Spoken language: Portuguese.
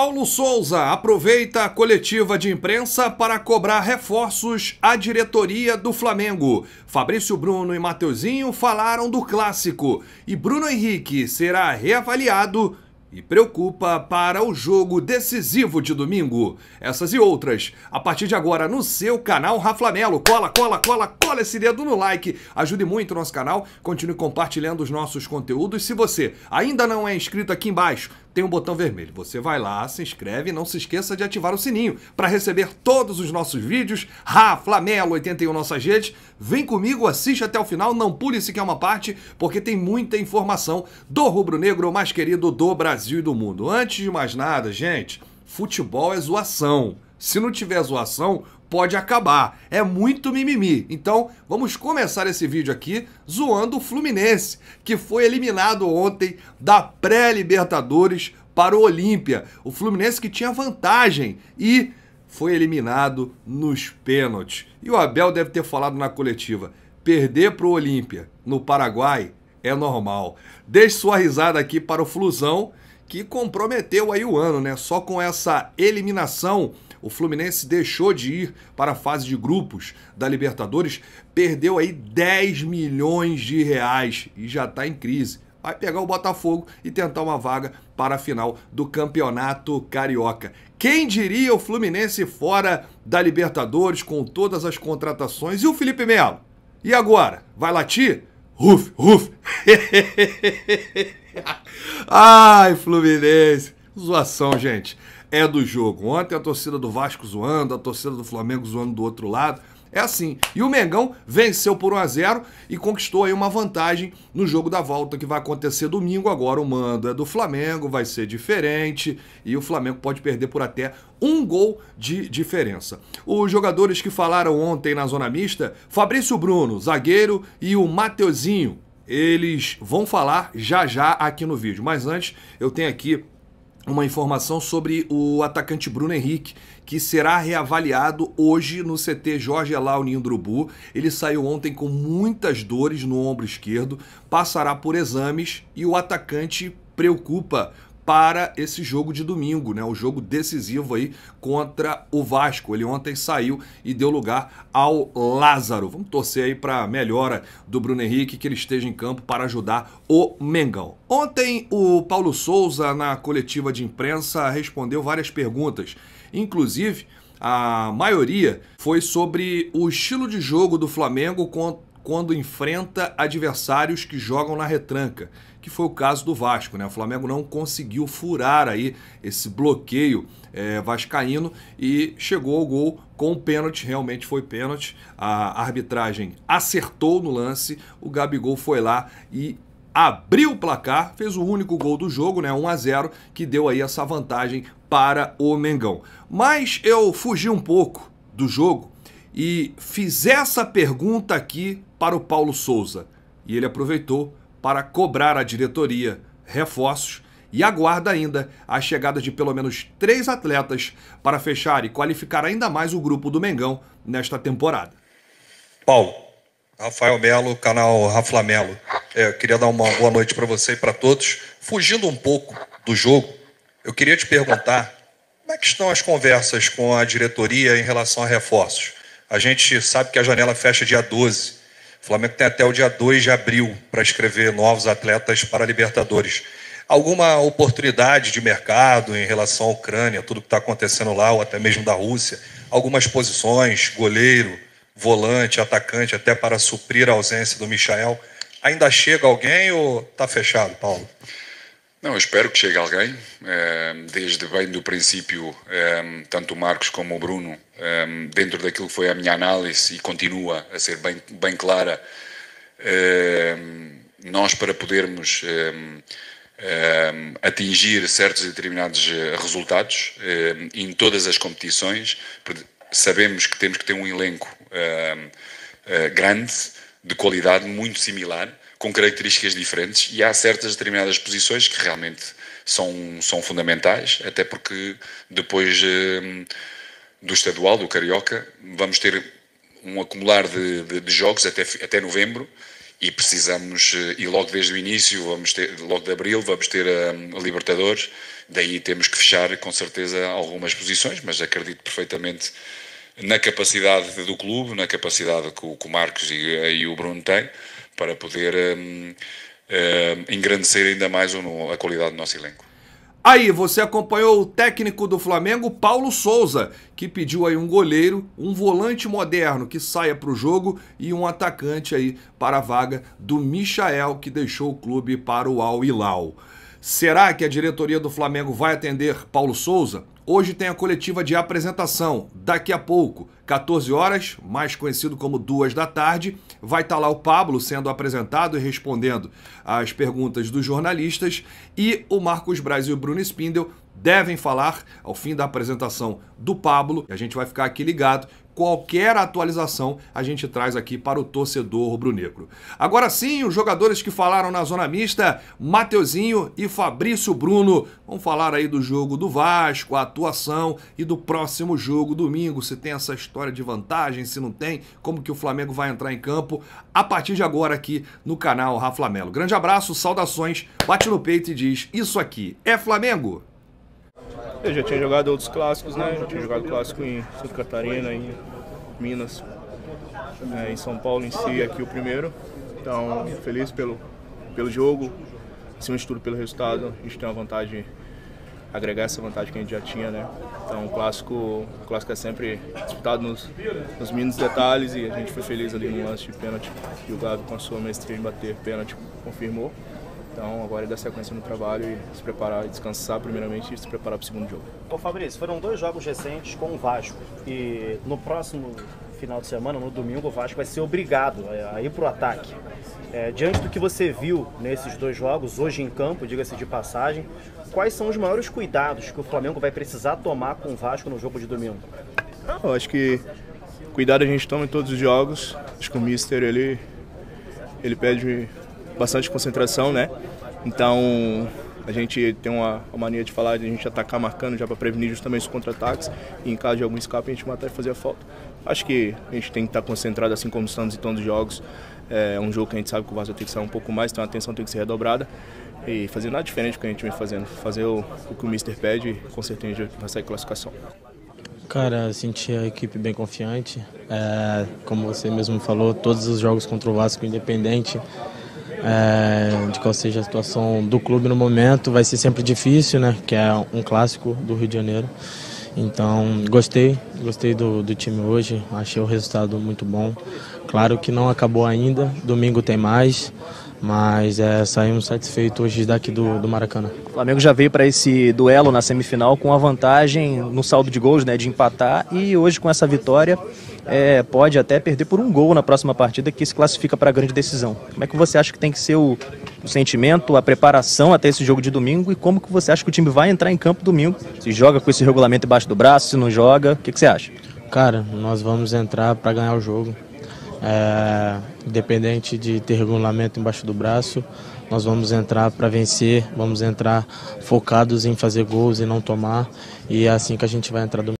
Paulo Souza aproveita a coletiva de imprensa para cobrar reforços à diretoria do Flamengo. Fabrício Bruno e Mateuzinho falaram do clássico e Bruno Henrique será reavaliado e preocupa para o jogo decisivo de domingo. Essas e outras, a partir de agora no seu canal Raflamelo. Cola, cola, cola, cola esse dedo no like. Ajude muito o nosso canal, continue compartilhando os nossos conteúdos. Se você ainda não é inscrito aqui embaixo, tem um botão vermelho. Você vai lá, se inscreve e não se esqueça de ativar o sininho para receber todos os nossos vídeos. Ra, flamengo 81 Nossas Redes. Vem comigo, assiste até o final, não pule sequer uma parte, porque tem muita informação do rubro-negro mais querido do Brasil e do mundo. Antes de mais nada, gente, futebol é zoação. Se não tiver zoação, pode acabar. É muito mimimi. Então, vamos começar esse vídeo aqui zoando o Fluminense, que foi eliminado ontem da pré-Libertadores para o Olímpia. O Fluminense que tinha vantagem e foi eliminado nos pênaltis. E o Abel deve ter falado na coletiva: perder para o Olímpia no Paraguai é normal. Deixe sua risada aqui para o Flusão, que comprometeu aí o ano, né? Só com essa eliminação o Fluminense deixou de ir para a fase de grupos da Libertadores, perdeu aí 10 milhões de reais e já está em crise vai pegar o Botafogo e tentar uma vaga para a final do Campeonato Carioca. Quem diria o Fluminense fora da Libertadores com todas as contratações e o Felipe Melo? E agora? Vai latir? Ruf, ruf. Ai, Fluminense. Zoação, gente é do jogo. Ontem a torcida do Vasco zoando, a torcida do Flamengo zoando do outro lado. É assim. E o Mengão venceu por 1 a 0 e conquistou aí uma vantagem no jogo da volta que vai acontecer domingo. Agora o mando é do Flamengo, vai ser diferente e o Flamengo pode perder por até um gol de diferença. Os jogadores que falaram ontem na zona mista, Fabrício Bruno, zagueiro, e o Mateuzinho, eles vão falar já já aqui no vídeo. Mas antes, eu tenho aqui uma informação sobre o atacante Bruno Henrique, que será reavaliado hoje no CT Jorge Elau Nindrubu. Ele saiu ontem com muitas dores no ombro esquerdo, passará por exames e o atacante preocupa para esse jogo de domingo, né? O jogo decisivo aí contra o Vasco. Ele ontem saiu e deu lugar ao Lázaro. Vamos torcer aí para melhora do Bruno Henrique, que ele esteja em campo para ajudar o Mengão. Ontem o Paulo Souza na coletiva de imprensa respondeu várias perguntas, inclusive a maioria foi sobre o estilo de jogo do Flamengo quando enfrenta adversários que jogam na retranca que foi o caso do Vasco. Né? O Flamengo não conseguiu furar aí esse bloqueio é, vascaíno e chegou ao gol com pênalti, realmente foi pênalti. A arbitragem acertou no lance, o Gabigol foi lá e abriu o placar, fez o único gol do jogo, né, 1 a 0, que deu aí essa vantagem para o Mengão. Mas eu fugi um pouco do jogo e fiz essa pergunta aqui para o Paulo Souza, e ele aproveitou para cobrar à diretoria reforços e aguarda ainda a chegada de pelo menos três atletas para fechar e qualificar ainda mais o grupo do Mengão nesta temporada. Paulo, Rafael Melo, canal Raflamelo. É, queria dar uma boa noite para você e para todos. Fugindo um pouco do jogo, eu queria te perguntar como é que estão as conversas com a diretoria em relação a reforços. A gente sabe que a janela fecha dia 12. O Flamengo tem até o dia 2 de abril para escrever novos atletas para a Libertadores. Alguma oportunidade de mercado em relação à Ucrânia, tudo que está acontecendo lá, ou até mesmo da Rússia? Algumas posições, goleiro, volante, atacante, até para suprir a ausência do Michael. Ainda chega alguém ou está fechado, Paulo? Não, espero que chegue alguém. Ehm, desde bem do princípio, ehm, tanto o Marcos como o Bruno, ehm, dentro daquilo que foi a minha análise e continua a ser bem, bem clara, nós para podermos atingir certos e determinados eh, resultados em todas as competições, sabemos que temos que ter um elenco eh, grande, de qualidade, muito similar com características diferentes e há certas determinadas posições que realmente são, são fundamentais, até porque depois hum, do estadual, do Carioca, vamos ter um acumular de, de, de, jogos até, até novembro e precisamos, eh, e logo desde o início, vamos ter, logo de abril, vamos ter a, a Libertadores, daí temos que fechar com certeza algumas posições, mas acredito perfeitamente na capacidade do clube, na capacidade que o, que o Marcos e, eh, e o Bruno têm para poder um, um, engrandecer ainda mais a qualidade do nosso elenco. Aí, você acompanhou o técnico do Flamengo, Paulo Souza, que pediu aí um goleiro, um volante moderno que saia para o jogo e um atacante aí para a vaga do Michael, que deixou o clube para o Al Hilal. Será que a diretoria do Flamengo vai atender Paulo Souza? Hoje tem a coletiva de apresentação. Daqui a pouco, 14 horas, mais conhecido como duas da tarde, vai estar tá lá o Pablo sendo apresentado e respondendo às perguntas dos jornalistas. E o Marcos Braz e o Bruno Spindel devem falar ao fim da apresentação do Pablo. E a gente vai ficar aqui ligado Qualquer atualização a gente traz aqui para o torcedor rubro-negro. Agora sim, os jogadores que falaram na zona mista, Mateuzinho e Fabrício Bruno, vão falar aí do jogo do Vasco, a atuação e do próximo jogo domingo, se tem essa história de vantagem, se não tem, como que o Flamengo vai entrar em campo a partir de agora aqui no canal Rafa Flamelo. Grande abraço, saudações, bate no peito e diz: "Isso aqui é Flamengo". Eu já tinha jogado outros clássicos, né? Já tinha jogado clássico em Santa Catarina, em Minas, é, em São Paulo em si, aqui o primeiro. Então, feliz pelo, pelo jogo, acima de tudo pelo resultado. A gente tem uma vantagem, agregar essa vantagem que a gente já tinha, né? Então, o clássico, o clássico é sempre disputado nos, nos mínimos detalhes e a gente foi feliz ali no lance de pênalti. E o Gabi, com a sua mestria em bater pênalti, confirmou. Então agora é dar sequência no trabalho e se preparar, descansar primeiramente e se preparar para o segundo jogo. Ô Fabrício, foram dois jogos recentes com o Vasco e no próximo final de semana, no domingo, o Vasco vai ser obrigado a ir para o ataque. É, diante do que você viu nesses dois jogos, hoje em campo, diga-se de passagem, quais são os maiores cuidados que o Flamengo vai precisar tomar com o Vasco no jogo de domingo? Ah, eu acho que cuidado a gente toma em todos os jogos. Acho que o Mister ele, ele pede bastante concentração, né? Então a gente tem uma, uma mania de falar de a gente atacar marcando já para prevenir justamente os contra-ataques e em caso de algum escape a gente matar e fazer a falta. Acho que a gente tem que estar concentrado assim como estamos em todos os jogos. É um jogo que a gente sabe que o Vasco tem que sair um pouco mais, então a atenção tem que ser redobrada e fazer nada diferente do que a gente vem fazendo. Fazer o, o que o Mister pede e com certeza vai sair classificação. Cara, senti a equipe bem confiante. É, como você mesmo falou, todos os jogos contra o Vasco, independente é, de qual seja a situação do clube no momento. Vai ser sempre difícil, né? Que é um clássico do Rio de Janeiro. Então, gostei, gostei do, do time hoje, achei o resultado muito bom. Claro que não acabou ainda, domingo tem mais, mas é, saímos satisfeitos hoje daqui do, do Maracanã. O Flamengo já veio para esse duelo na semifinal com a vantagem no saldo de gols, né, de empatar, e hoje com essa vitória é, pode até perder por um gol na próxima partida que se classifica para a grande decisão. Como é que você acha que tem que ser o, o, sentimento, a preparação até esse jogo de domingo e como que você acha que o time vai entrar em campo domingo? Se joga com esse regulamento embaixo do braço, se não joga, o que, que você acha? Cara, nós vamos entrar para ganhar o jogo. É, independente de ter regulamento embaixo do braço, nós vamos entrar para vencer, vamos entrar focados em fazer gols e não tomar. E é assim que a gente vai entrar domingo.